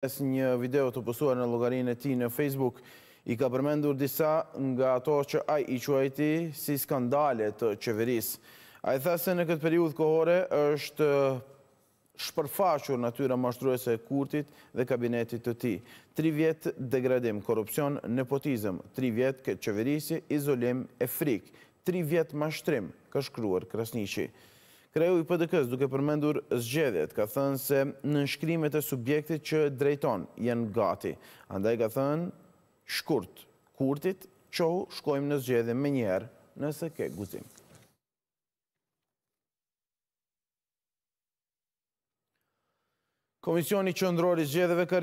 Es një video të pësuar në logarinë e ti në Facebook, i ka përmendur disa nga ato që ai i quajti si skandale të qeveris. Ai tha se në këtë periud kohore është shpërfashur në mashtruese e kurtit dhe kabinetit të ti. Tri vjetë degradim, korupcion, nepotizm. Tri vjetë këtë qeverisi, izolim e frikë. Tri vjetë mashtrim, ka shkruar Krasnishi. Kreu i PDK-s duke përmendur zgjedhjet, ka thënë se në shkrimet e subjektit që drejton jenë gati. Andaj ka thënë shkurt kurtit që shkojmë në zgjedhje me njerë nëse ke guzim. Komisioni Qëndrori Zgjedeve ka